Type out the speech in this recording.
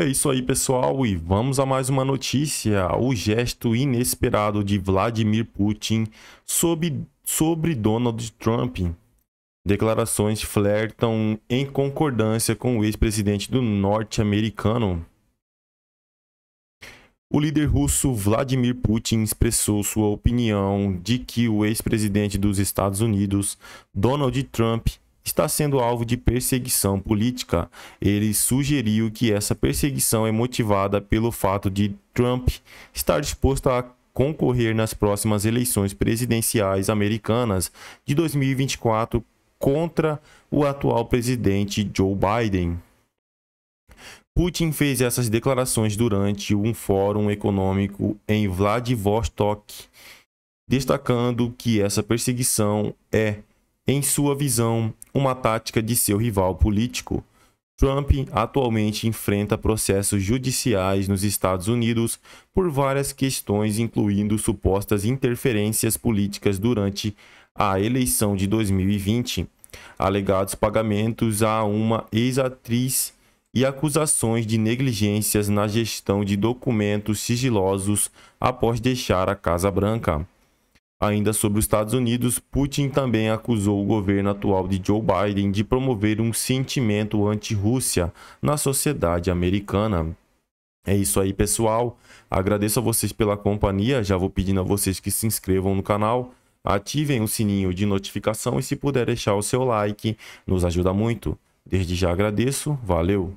É isso aí, pessoal, e vamos a mais uma notícia. O gesto inesperado de Vladimir Putin sobre, sobre Donald Trump. Declarações flertam em concordância com o ex-presidente do norte-americano. O líder russo Vladimir Putin expressou sua opinião de que o ex-presidente dos Estados Unidos, Donald Trump, está sendo alvo de perseguição política. Ele sugeriu que essa perseguição é motivada pelo fato de Trump estar disposto a concorrer nas próximas eleições presidenciais americanas de 2024 contra o atual presidente Joe Biden. Putin fez essas declarações durante um fórum econômico em Vladivostok, destacando que essa perseguição é em sua visão, uma tática de seu rival político. Trump atualmente enfrenta processos judiciais nos Estados Unidos por várias questões, incluindo supostas interferências políticas durante a eleição de 2020, alegados pagamentos a uma ex-atriz e acusações de negligências na gestão de documentos sigilosos após deixar a Casa Branca. Ainda sobre os Estados Unidos, Putin também acusou o governo atual de Joe Biden de promover um sentimento anti-Rússia na sociedade americana. É isso aí, pessoal. Agradeço a vocês pela companhia. Já vou pedindo a vocês que se inscrevam no canal, ativem o sininho de notificação e, se puder, deixar o seu like. Nos ajuda muito. Desde já agradeço. Valeu!